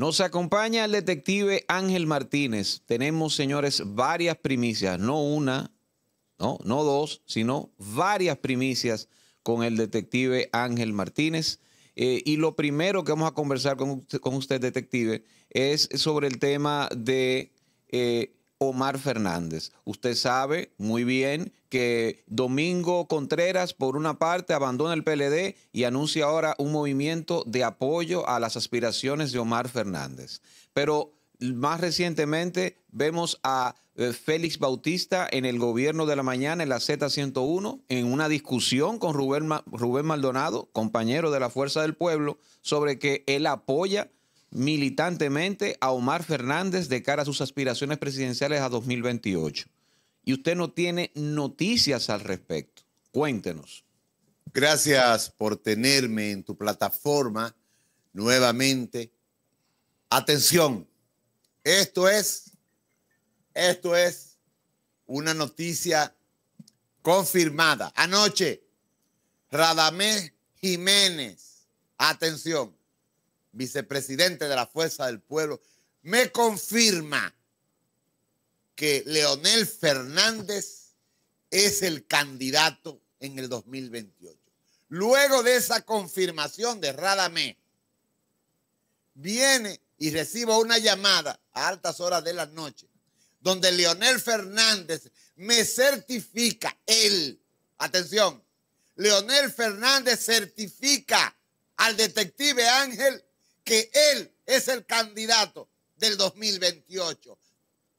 Nos acompaña el detective Ángel Martínez. Tenemos, señores, varias primicias, no una, no, no dos, sino varias primicias con el detective Ángel Martínez. Eh, y lo primero que vamos a conversar con usted, detective, es sobre el tema de eh, Omar Fernández. Usted sabe muy bien que Domingo Contreras, por una parte, abandona el PLD y anuncia ahora un movimiento de apoyo a las aspiraciones de Omar Fernández. Pero más recientemente vemos a eh, Félix Bautista en el gobierno de la mañana, en la Z101, en una discusión con Rubén Maldonado, compañero de la Fuerza del Pueblo, sobre que él apoya militantemente a Omar Fernández de cara a sus aspiraciones presidenciales a 2028. Y usted no tiene noticias al respecto. Cuéntenos. Gracias por tenerme en tu plataforma nuevamente. Atención, esto es, esto es una noticia confirmada. Anoche, Radamés Jiménez, atención, vicepresidente de la Fuerza del Pueblo, me confirma que Leonel Fernández es el candidato en el 2028. Luego de esa confirmación de Radamé, viene y recibo una llamada a altas horas de la noche, donde Leonel Fernández me certifica, él, atención, Leonel Fernández certifica al detective Ángel que él es el candidato del 2028.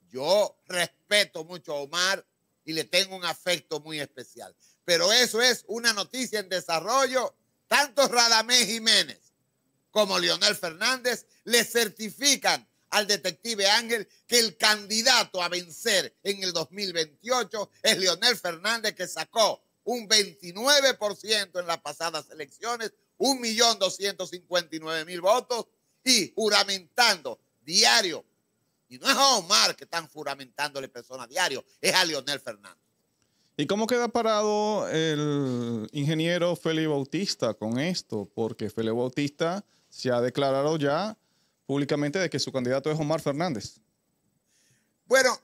Yo respeto mucho a Omar y le tengo un afecto muy especial. Pero eso es una noticia en desarrollo. Tanto Radamés Jiménez como Leonel Fernández le certifican al detective Ángel que el candidato a vencer en el 2028 es Leonel Fernández, que sacó un 29% en las pasadas elecciones, 1.259.000 millón nueve mil votos y juramentando diario. Y no es a Omar que están juramentándole personas diario, es a Leonel Fernández. ¿Y cómo queda parado el ingeniero Felipe Bautista con esto? Porque Felipe Bautista se ha declarado ya públicamente de que su candidato es Omar Fernández. Bueno,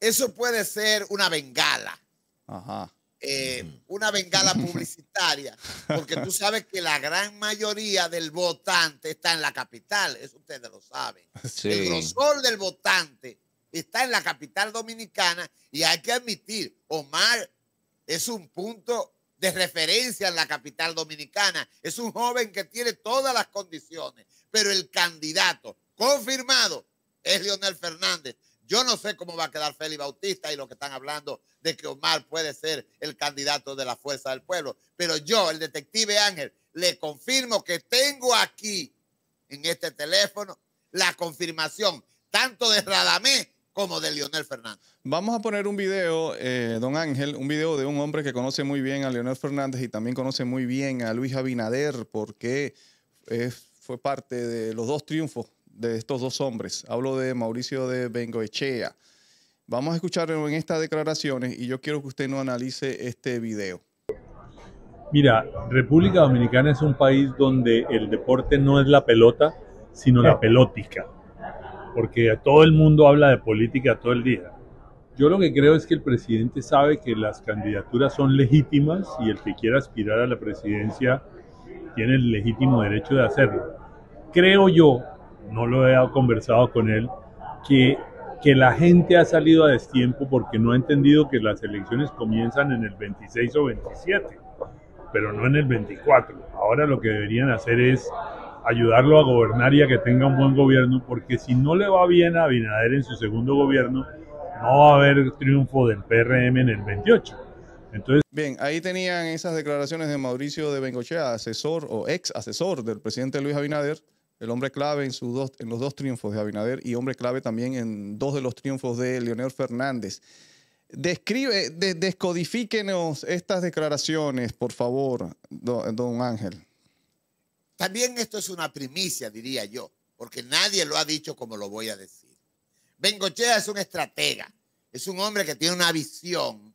eso puede ser una bengala. Ajá. Eh, una bengala publicitaria, porque tú sabes que la gran mayoría del votante está en la capital, eso ustedes lo saben. El grosor del votante está en la capital dominicana y hay que admitir, Omar es un punto de referencia en la capital dominicana, es un joven que tiene todas las condiciones, pero el candidato confirmado es Leonel Fernández. Yo no sé cómo va a quedar Félix Bautista y lo que están hablando de que Omar puede ser el candidato de la fuerza del pueblo, pero yo, el detective Ángel, le confirmo que tengo aquí en este teléfono la confirmación tanto de Radamé como de Leonel Fernández. Vamos a poner un video, eh, don Ángel, un video de un hombre que conoce muy bien a Leonel Fernández y también conoce muy bien a Luis Abinader, porque fue parte de los dos triunfos de estos dos hombres. Hablo de Mauricio de Bengoechea. Vamos a escucharlo en estas declaraciones y yo quiero que usted no analice este video. Mira, República Dominicana es un país donde el deporte no es la pelota, sino la pelótica. Porque todo el mundo habla de política todo el día. Yo lo que creo es que el presidente sabe que las candidaturas son legítimas y el que quiera aspirar a la presidencia tiene el legítimo derecho de hacerlo. Creo yo no lo he conversado con él, que, que la gente ha salido a destiempo porque no ha entendido que las elecciones comienzan en el 26 o 27, pero no en el 24. Ahora lo que deberían hacer es ayudarlo a gobernar y a que tenga un buen gobierno, porque si no le va bien a Abinader en su segundo gobierno, no va a haber triunfo del PRM en el 28. Entonces, Bien, ahí tenían esas declaraciones de Mauricio de Bengochea, asesor o ex asesor del presidente Luis Abinader el hombre clave en, sus dos, en los dos triunfos de Abinader y hombre clave también en dos de los triunfos de Leonel Fernández. Describe, descodifíquenos estas declaraciones, por favor, don, don Ángel. También esto es una primicia, diría yo, porque nadie lo ha dicho como lo voy a decir. Bengochea es un estratega, es un hombre que tiene una visión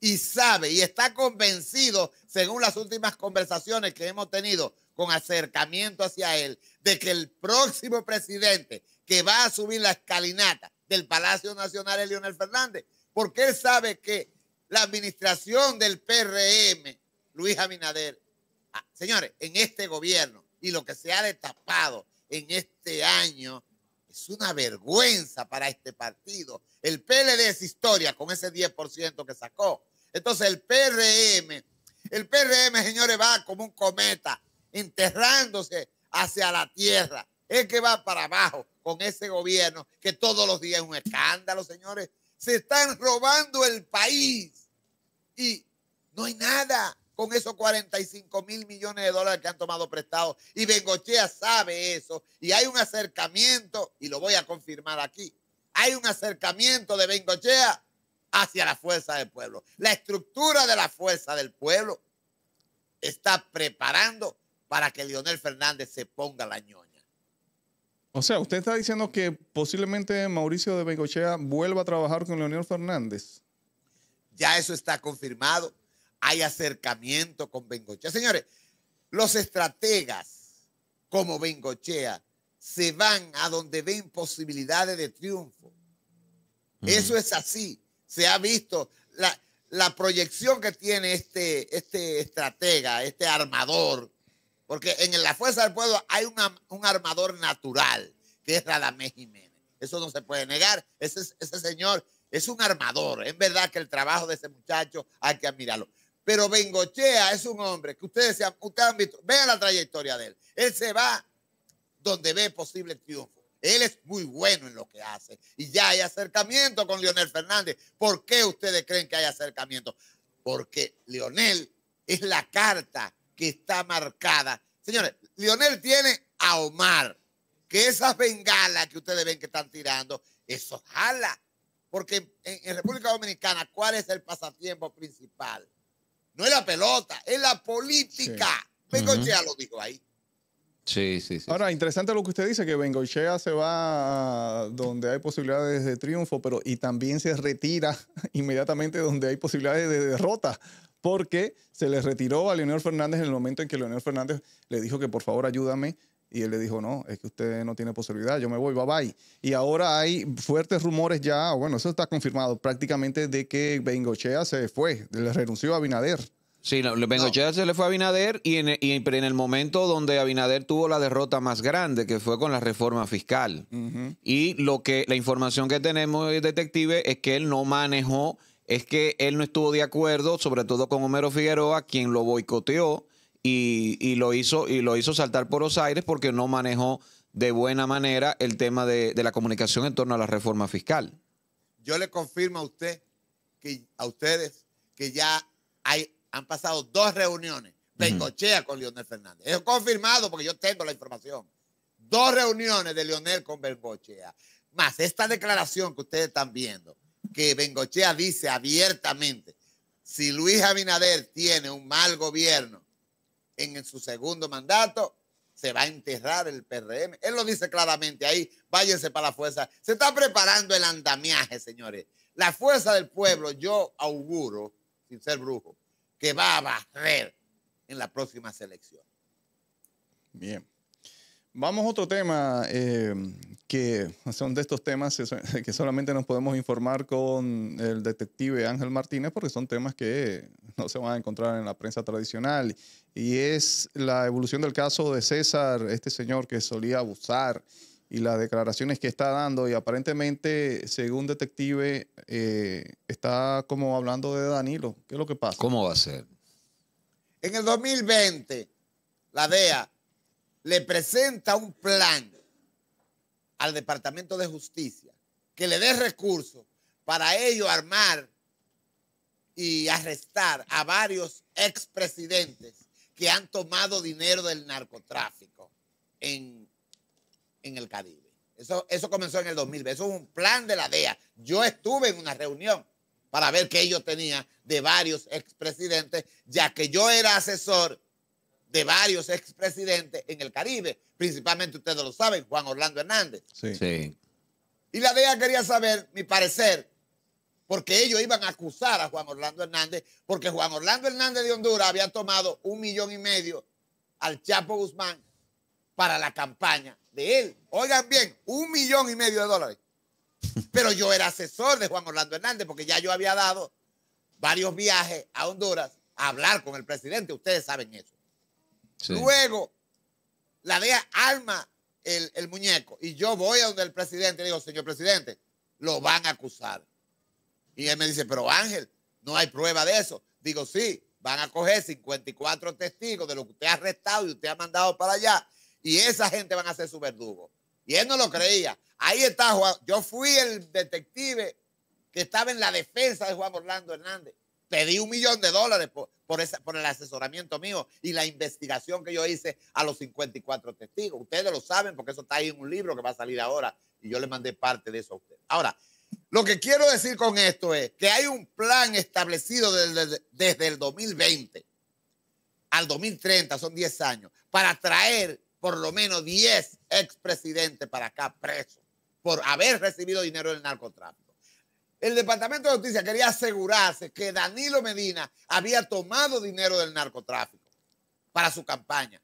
y sabe y está convencido, según las últimas conversaciones que hemos tenido, con acercamiento hacia él de que el próximo presidente que va a subir la escalinata del Palacio Nacional es Leonel Fernández, porque él sabe que la administración del PRM, Luis Abinader, ah, señores, en este gobierno y lo que se ha destapado en este año es una vergüenza para este partido. El PLD es historia con ese 10% que sacó. Entonces el PRM, el PRM, señores, va como un cometa enterrándose hacia la tierra. Es que va para abajo con ese gobierno que todos los días es un escándalo, señores. Se están robando el país y no hay nada con esos 45 mil millones de dólares que han tomado prestados. Y Bengochea sabe eso. Y hay un acercamiento, y lo voy a confirmar aquí, hay un acercamiento de Bengochea hacia la fuerza del pueblo. La estructura de la fuerza del pueblo está preparando para que Leonel Fernández se ponga la ñoña. O sea, usted está diciendo que posiblemente Mauricio de Bengochea vuelva a trabajar con Leonel Fernández. Ya eso está confirmado. Hay acercamiento con Bengochea. Señores, los estrategas como Bengochea se van a donde ven posibilidades de triunfo. Eso es así. Se ha visto la, proyección que tiene este, este estratega, este armador porque en la Fuerza del Pueblo hay un armador natural, que es Radamés Jiménez. Eso no se puede negar. Ese, señor es un armador. Es verdad que el trabajo de ese muchacho hay que admirarlo. Pero Bengochea es un hombre que ustedes, se han, ustedes visto, vean la trayectoria de él. Él se va donde ve posible triunfo. Él es muy bueno en lo que hace. Y ya hay acercamiento con Leonel Fernández. ¿Por qué ustedes creen que hay acercamiento? Porque Leonel es la carta que está marcada. Señores, Lionel tiene a Omar, que esas bengalas que ustedes ven que están tirando, eso jala. Porque en, República Dominicana, ¿cuál es el pasatiempo principal? No es la pelota, es la política. Bengochea lo dijo ahí. Sí, sí, sí. Ahora, interesante lo que usted dice, que Bengochea se va donde hay posibilidades de triunfo, pero y también se retira inmediatamente donde hay posibilidades de derrota porque se le retiró a Leonel Fernández en el momento en que Leonel Fernández le dijo que por favor ayúdame. Y él le dijo, no, es que usted no tiene posibilidad, yo me voy, bye bye. Y ahora hay fuertes rumores ya, bueno, eso está confirmado prácticamente de que Bengochea se fue, le renunció a Abinader. Sí, Bengochea se le fue a Abinader e, y en, el momento donde Abinader tuvo la derrota más grande, que fue con la reforma fiscal. Y lo que la información que tenemos, eh, detective, es que él no manejó es que él no estuvo de acuerdo, sobre todo con Homero Figueroa, quien lo boicoteó y, lo, hizo, y lo hizo saltar por los aires porque no manejó de buena manera el tema de, la comunicación en torno a la reforma fiscal. Yo le confirmo a usted que a ustedes que ya hay, han pasado dos reuniones Bencochea con Leonel Fernández. Es confirmado porque yo tengo la información. Dos reuniones de Leonel con Bergochea. Más esta declaración que ustedes están viendo que Bengochea dice abiertamente, si Luis Abinader tiene un mal gobierno en su segundo mandato, se va a enterrar el PRM. Él lo dice claramente ahí, váyanse para la fuerza. Se está preparando el andamiaje, señores. La fuerza del pueblo, yo auguro, sin ser brujo, que va a barrer en la próxima selección. Bien. Vamos a otro tema eh, que son de estos temas que solamente nos podemos informar con el detective Ángel Martínez porque son temas que no se van a encontrar en la prensa tradicional. Y es la evolución del caso de César, este señor que solía abusar y las declaraciones que está dando y aparentemente, según detective, eh, está como hablando de Danilo. ¿Qué es lo que pasa? ¿Cómo va a ser? En el 2020, la DEA le presenta un plan al Departamento de Justicia que le dé recursos para ello armar y arrestar a varios expresidentes que han tomado dinero del narcotráfico en, el Caribe. Eso, eso comenzó en el 2000. Eso es un plan de la DEA. Yo estuve en una reunión para ver qué ellos tenían de varios expresidentes, ya que yo era asesor de varios expresidentes en el Caribe. Principalmente ustedes lo saben, Juan Orlando Hernández. Sí. Y la DEA quería saber, mi parecer, porque ellos iban a acusar a Juan Orlando Hernández, porque Juan Orlando Hernández de Honduras había tomado un millón y medio al Chapo Guzmán para la campaña de él. Oigan bien, un millón y medio de dólares. Pero yo era asesor de Juan Orlando Hernández porque ya yo había dado varios viajes a Honduras a hablar con el presidente. Ustedes saben eso. Luego la DEA arma el, el, muñeco y yo voy a donde el presidente digo, señor presidente, lo van a acusar. Y él me dice, pero Ángel, no hay prueba de eso. Digo, sí, van a coger 54 testigos de lo que usted ha arrestado y usted ha mandado para allá y esa gente van a ser su verdugo. Y él no lo creía. Ahí está Yo fui el detective que estaba en la defensa de Juan Orlando Hernández. Pedí un millón de dólares por, el asesoramiento mío y la investigación que yo hice a los 54 testigos. Ustedes lo saben porque eso está ahí en un libro que va a salir ahora y yo le mandé parte de eso a ustedes. Ahora, lo que quiero decir con esto es que hay un plan establecido desde, desde el 2020 al 2030, son 10 años, para traer por lo menos 10 expresidentes para acá presos por haber recibido dinero del narcotráfico. El Departamento de Justicia quería asegurarse que Danilo Medina había tomado dinero del narcotráfico para su campaña.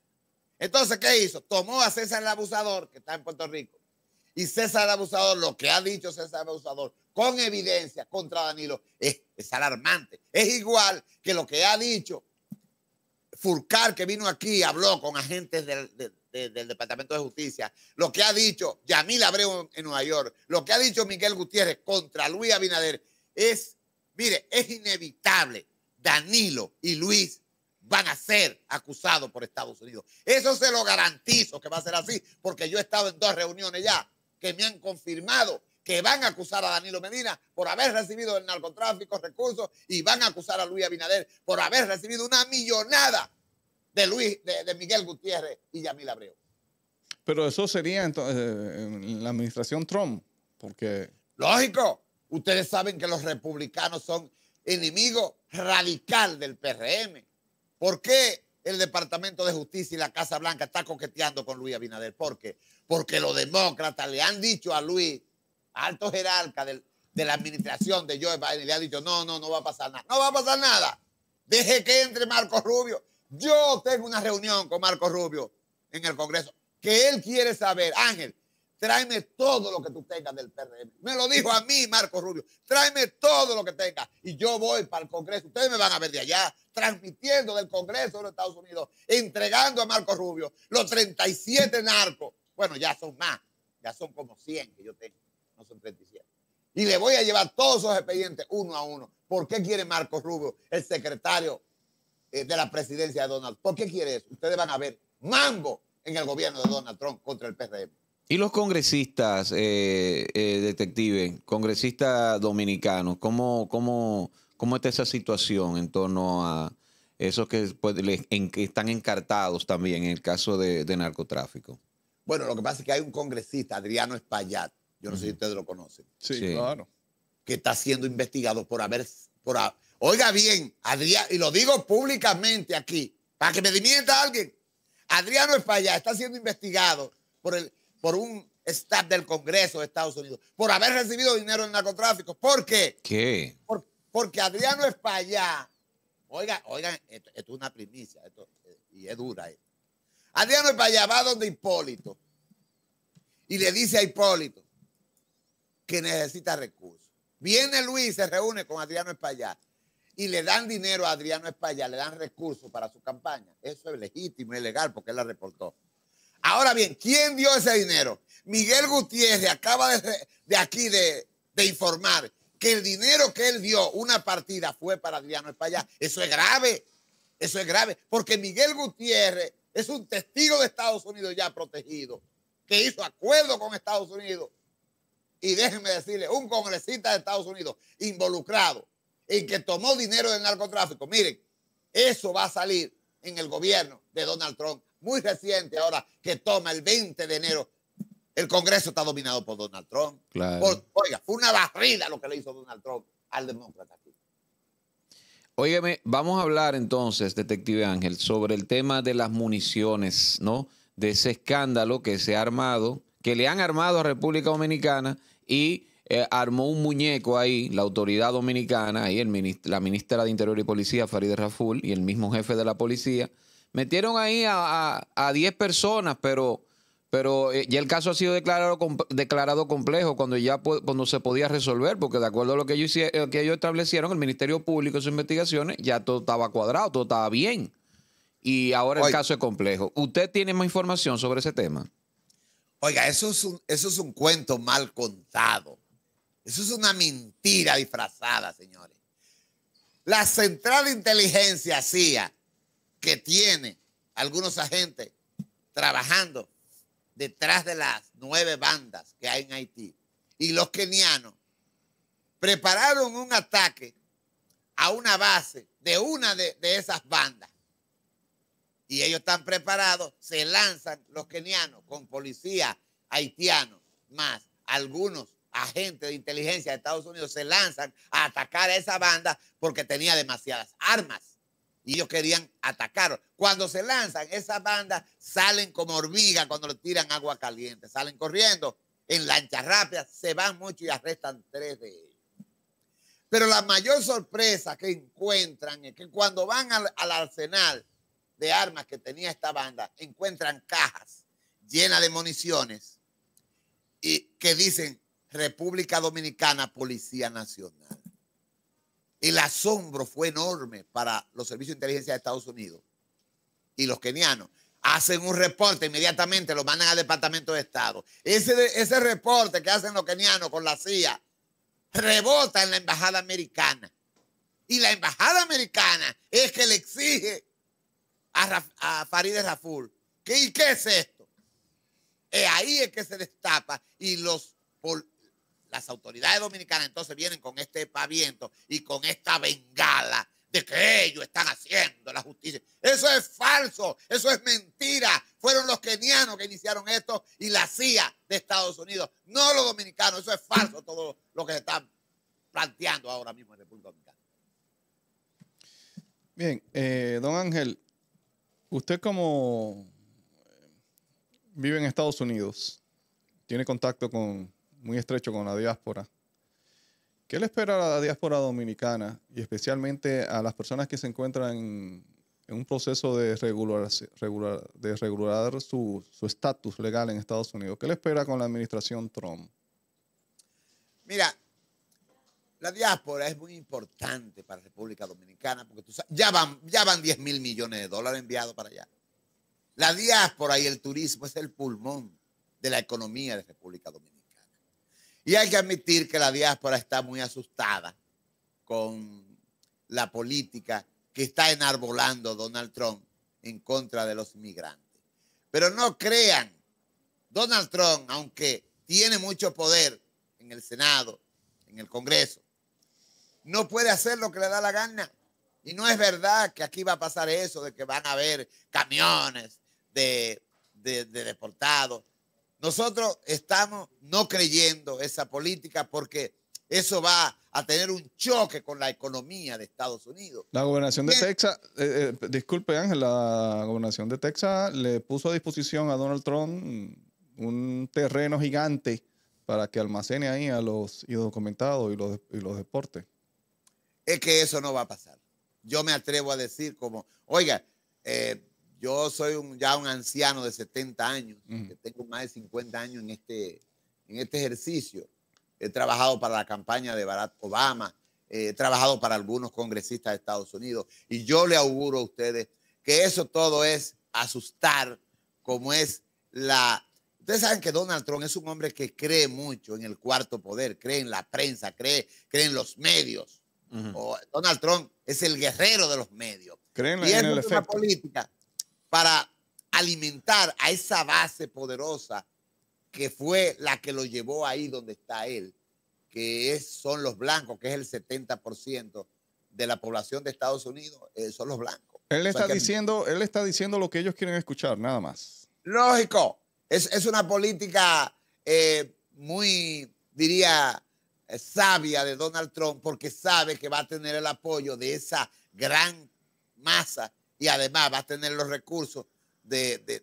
Entonces, ¿qué hizo? Tomó a César el Abusador, que está en Puerto Rico, y César el Abusador, lo que ha dicho César el Abusador, con evidencia contra Danilo, es, es alarmante. Es igual que lo que ha dicho Furcar, que vino aquí, habló con agentes del, del Departamento de Justicia, lo que ha dicho Yamil Abreu en Nueva York, lo que ha dicho Miguel Gutiérrez contra Luis Abinader, es, mire, es inevitable. Danilo y Luis van a ser acusados por Estados Unidos. Eso se lo garantizo que va a ser así, porque yo he estado en dos reuniones ya que me han confirmado que van a acusar a Danilo Medina por haber recibido el narcotráfico recursos y van a acusar a Luis Abinader por haber recibido una millonada de Luis, de, Miguel Gutiérrez y Yamil Abreu. Pero eso sería entonces eh, en la administración Trump, porque... Lógico, ustedes saben que los republicanos son enemigos radical del PRM. ¿Por qué el Departamento de Justicia y la Casa Blanca están coqueteando con Luis Abinader? ¿Por qué? Porque los demócratas le han dicho a Luis alto jerarca de la administración de Joe Biden le ha dicho, no, no, no va a pasar nada. No va a pasar nada. Deje que entre Marco Rubio. Yo tengo una reunión con Marco Rubio en el Congreso que él quiere saber. Ángel, tráeme todo lo que tú tengas del PRM. Me lo dijo a mí Marco Rubio. Tráeme todo lo que tengas y yo voy para el Congreso. Ustedes me van a ver de allá transmitiendo del Congreso de los Estados Unidos, entregando a Marco Rubio los 37 narcos. Bueno, ya son más. Ya son como 100 que yo tengo 37. Y le voy a llevar todos esos expedientes uno a uno. ¿Por qué quiere Marcos Rubio, el secretario eh, de la presidencia de Donald? Trump? ¿Por qué quiere eso? Ustedes van a ver mambo en el gobierno de Donald Trump contra el PRM. ¿Y los congresistas, eh, eh, detectives, congresistas dominicanos, ¿cómo, cómo, cómo está esa situación en torno a esos que, pues, en, están encartados también en el caso de, de, narcotráfico? Bueno, lo que pasa es que hay un congresista, Adriano Espaillat, yo no sé si ustedes lo conocen. Sí, claro. Que está siendo investigado por haber. Por, oiga bien, Adrián, y lo digo públicamente aquí, para que me dimienta alguien. Adriano España está siendo investigado por, por un staff del Congreso de Estados Unidos por haber recibido dinero en narcotráfico. ¿Por qué? ¿Qué? porque Adriano España, oiga, oigan, esto, es una primicia eh, y es dura. Eh. es Adriano España va donde Hipólito y le dice a Hipólito, que necesita recursos. Viene Luis, se reúne con Adriano Espaillat y le dan dinero a Adriano Espaillat, le dan recursos para su campaña. Eso es legítimo y legal porque él la reportó. Ahora bien, ¿quién dio ese dinero? Miguel Gutiérrez acaba de, aquí de, de, informar que el dinero que él dio, una partida, fue para Adriano Espaillat. Eso es grave, eso es grave, porque Miguel Gutiérrez es un testigo de Estados Unidos ya protegido, que hizo acuerdo con Estados Unidos y déjenme decirle, un congresista de Estados Unidos involucrado en que tomó dinero del narcotráfico, miren, eso va a salir en el gobierno de Donald Trump, muy reciente ahora que toma el 20 de enero. El Congreso está dominado por Donald Trump. oiga, fue una barrida lo que le hizo Donald Trump al demócrata vamos a hablar entonces, detective Ángel, sobre el tema de las municiones, ¿no? De ese escándalo que se ha armado, que le han armado a República Dominicana y eh, armó un muñeco ahí, la autoridad dominicana, ahí el la ministra de Interior y Policía, Farideh Raful, y el mismo jefe de la policía. Metieron ahí a 10 personas, pero, pero eh, ya el caso ha sido declarado, declarado complejo cuando ya cuando se podía resolver, porque de acuerdo a lo que ellos, eh, que ellos establecieron, el Ministerio Público y sus investigaciones, ya todo estaba cuadrado, todo estaba bien. Y ahora el caso es complejo. ¿Usted tiene más información sobre ese tema? Oiga, eso es, un, eso es un cuento mal contado. Eso es una mentira disfrazada, señores. La central de inteligencia CIA que tiene algunos agentes trabajando detrás de las nueve bandas que hay en Haití. Y los kenianos prepararon un ataque a una base de una de esas bandas y ellos están preparados, se lanzan los kenianos con policía haitianos, más algunos agentes de inteligencia de Estados Unidos se lanzan a atacar a esa banda porque tenía demasiadas armas y ellos querían atacar. Cuando se lanzan, esa banda salen como hormigas cuando le tiran agua caliente, salen corriendo en lanchas rápidas, se van mucho y arrestan tres de ellos. Pero la mayor sorpresa que encuentran es que cuando van al arsenal de armas que tenía esta banda, encuentran cajas llenas de municiones y que dicen República Dominicana, Policía Nacional. El asombro fue enorme para los servicios de inteligencia de Estados Unidos y los kenianos. Hacen un reporte inmediatamente, lo mandan al Departamento de Estado. Ese, ese reporte que hacen los kenianos con la CIA rebota en la Embajada Americana. Y la Embajada Americana es que le exige a, Farideh Raful. ¿Qué, ¿Y qué es esto? es eh, ahí es que se destapa y los, las autoridades dominicanas entonces vienen con este paviento y con esta bengala de que ellos están haciendo la justicia. Eso es falso, eso es mentira. Fueron los kenianos que iniciaron esto y la CIA de Estados Unidos, no los dominicanos. Eso es falso todo lo que se están planteando ahora mismo en República Dominicana. Bien, eh, don Ángel, Usted como eh, vive en Estados Unidos, tiene contacto con, muy estrecho con la diáspora. ¿Qué le espera a la diáspora dominicana y especialmente a las personas que se encuentran en un proceso de regular, su estatus legal en Estados Unidos? ¿Qué le espera con la administración Trump? Mira, la diáspora es muy importante para República Dominicana porque ya van, ya van 10 mil millones de dólares enviados para allá. La diáspora y el turismo es el pulmón de la economía de República Dominicana. Y hay que admitir que la diáspora está muy asustada con la política que está enarbolando Donald Trump en contra de los inmigrantes. Pero no crean, Donald Trump, aunque tiene mucho poder en el Senado, en el Congreso, no puede hacer lo que le da la gana. Y no es verdad que aquí va a pasar eso, de que van a haber camiones de, deportados. Nosotros estamos no creyendo esa política porque eso va a tener un choque con la economía de Estados Unidos. La gobernación de Texas, eh, eh, disculpe Ángel, la gobernación de Texas le puso a disposición a Donald Trump un terreno gigante para que almacene ahí a los indocumentados y los, y los deportes es que eso no va a pasar. Yo me atrevo a decir como, oiga, eh, yo soy ya un anciano de 70 años, que tengo más de 50 años en este, en este ejercicio. He trabajado para la campaña de Barack Obama, eh, he trabajado para algunos congresistas de Estados Unidos y yo le auguro a ustedes que eso todo es asustar, como es la... Ustedes saben que Donald Trump es un hombre que cree mucho en el cuarto poder, cree en la prensa, cree, cree en los medios. Donald Trump es el guerrero de los medios. ¿Creen y en el efecto? política para alimentar a esa base poderosa que fue la que lo llevó ahí donde está él, que es, son los blancos, que es el 70% de la población de Estados Unidos, eh, son los blancos. Él está, diciendo, él está diciendo lo que ellos quieren escuchar, nada más. Lógico, es, una política eh, muy, diría, eh, sabia de Donald Trump porque sabe que va a tener el apoyo de esa gran masa y además va a tener los recursos de,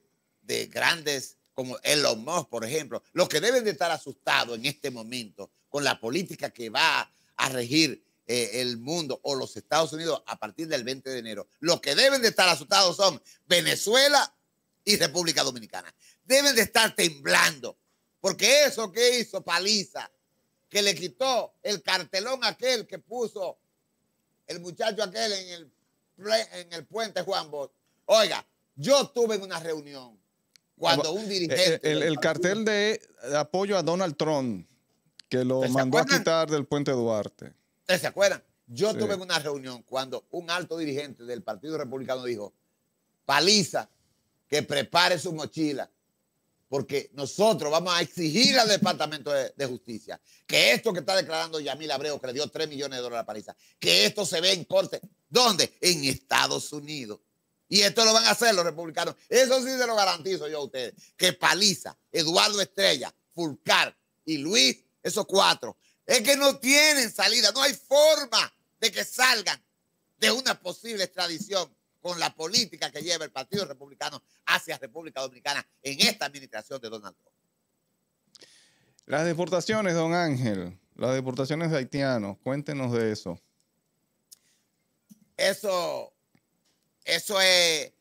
grandes como Elon Musk, por ejemplo, los que deben de estar asustados en este momento con la política que va a regir eh, el mundo o los Estados Unidos a partir del 20 de enero. Los que deben de estar asustados son Venezuela y República Dominicana. Deben de estar temblando, porque eso que hizo Paliza que le quitó el cartelón aquel que puso el muchacho aquel en el, en el puente Juan Bosch. Oiga, yo tuve en una reunión cuando ah, un eh, dirigente... Eh, el, cartel de apoyo a Donald Trump que lo mandó a quitar del puente Duarte. se acuerdan? Yo tuve estuve en una reunión cuando un alto dirigente del Partido Republicano dijo, paliza, que prepare su mochila, porque nosotros vamos a exigir al Departamento de, Justicia que esto que está declarando Yamil Abreu, que le dio 3 millones de dólares a paliza, que esto se ve en corte. ¿Dónde? En Estados Unidos. Y esto lo van a hacer los republicanos. Eso sí se lo garantizo yo a ustedes. Que Paliza, Eduardo Estrella, Fulcar y Luis, esos cuatro, es que no tienen salida. No hay forma de que salgan de una posible extradición con la política que lleva el Partido Republicano hacia República Dominicana en esta administración de Donald Trump. Las deportaciones, don Ángel, las deportaciones de haitianos, cuéntenos de eso. Eso, eso es,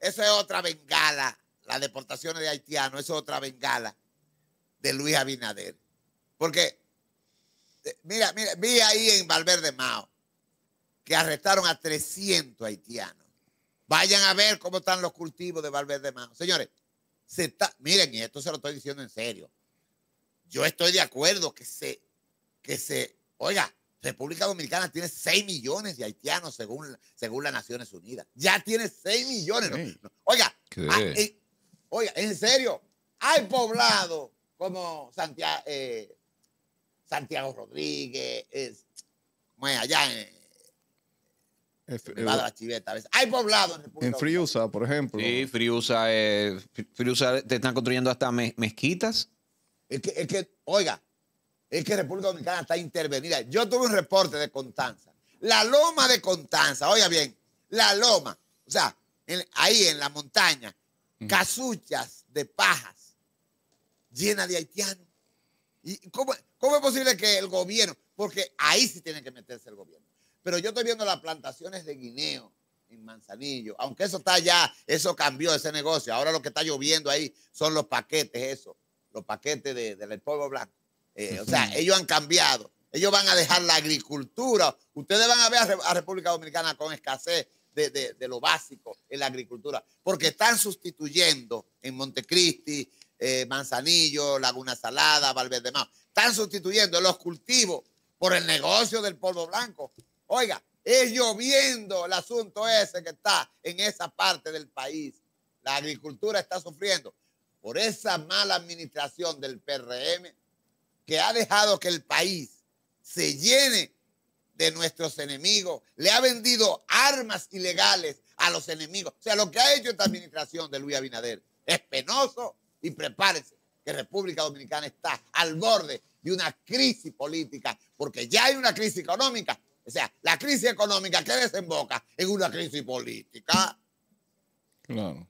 eso es otra bengala, las deportaciones de haitianos, eso es otra bengala de Luis Abinader. Porque, eh, mira, mira, vi ahí en Valverde Mao que arrestaron a 300 haitianos. Vayan a ver cómo están los cultivos de Valverde Mano. Señores, se está, miren, y esto se lo estoy diciendo en serio. Yo estoy de acuerdo que se, que se, oiga, República Dominicana tiene 6 millones de haitianos según, según las Naciones Unidas. Ya tiene 6 millones. Oiga, ah, eh, oiga, en serio, hay poblado como Santiago, eh, Santiago Rodríguez, como allá en, este, eh, Hay poblados en República En Friusa, por ejemplo. Sí, Friusa, eh, Friusa te están construyendo hasta mezquitas. Es que, oiga, es que República Dominicana está intervenida. Yo tuve un reporte de Constanza. La loma de Constanza, oiga bien, la loma, o sea, ahí en la montaña, casuchas de pajas llena de haitianos. cómo, cómo es posible que el gobierno, porque ahí sí tiene que meterse el gobierno, pero yo estoy viendo las plantaciones de guineo en Manzanillo, aunque eso está allá, eso cambió ese negocio. Ahora lo que está lloviendo ahí son los paquetes, eso, los paquetes del polvo blanco. Eh, o sea, ellos han cambiado. Ellos van a dejar la agricultura. Ustedes van a ver a, República Dominicana con escasez de, lo básico en la agricultura, porque están sustituyendo en Montecristi, eh, Manzanillo, Laguna Salada, Valverde Están sustituyendo los cultivos por el negocio del polvo blanco. Oiga, es lloviendo el asunto ese que está en esa parte del país. La agricultura está sufriendo por esa mala administración del PRM que ha dejado que el país se llene de nuestros enemigos, le ha vendido armas ilegales a los enemigos. O sea, lo que ha hecho esta administración de Luis Abinader es penoso y prepárese que República Dominicana está al borde de una crisis política, porque ya hay una crisis económica, o sea, la crisis económica que desemboca en una crisis política. Claro.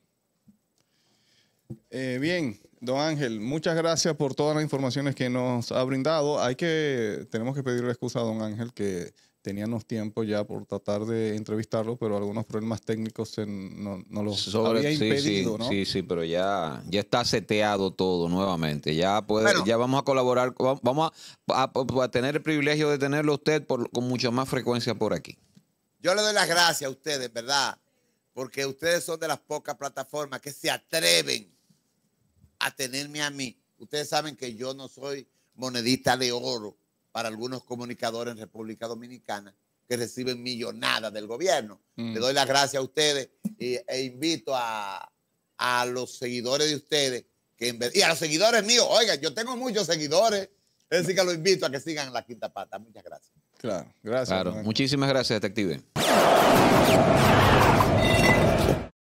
Eh, bien, don Ángel, muchas gracias por todas las informaciones que nos ha brindado. Hay que, tenemos que pedirle excusa a don Ángel que teníamos tiempo ya por tratar de entrevistarlo, pero algunos problemas técnicos no, los Sobre, impedido, sí, sí, Sí, sí, pero ya, ya está seteado todo nuevamente. Ya puede, ya vamos a colaborar, vamos a, tener el privilegio de tenerlo usted con mucha más frecuencia por aquí. Yo le doy las gracias a ustedes, ¿verdad? Porque ustedes son de las pocas plataformas que se atreven a tenerme a mí. Ustedes saben que yo no soy monedista de oro para algunos comunicadores en República Dominicana que reciben millonadas del gobierno. Le mm. doy las gracias a ustedes y, e invito a, los seguidores de ustedes que y a los seguidores míos, oiga, yo tengo muchos seguidores, es decir, que los invito a que sigan la quinta pata. Muchas gracias. Claro, gracias. muchísimas gracias, detective.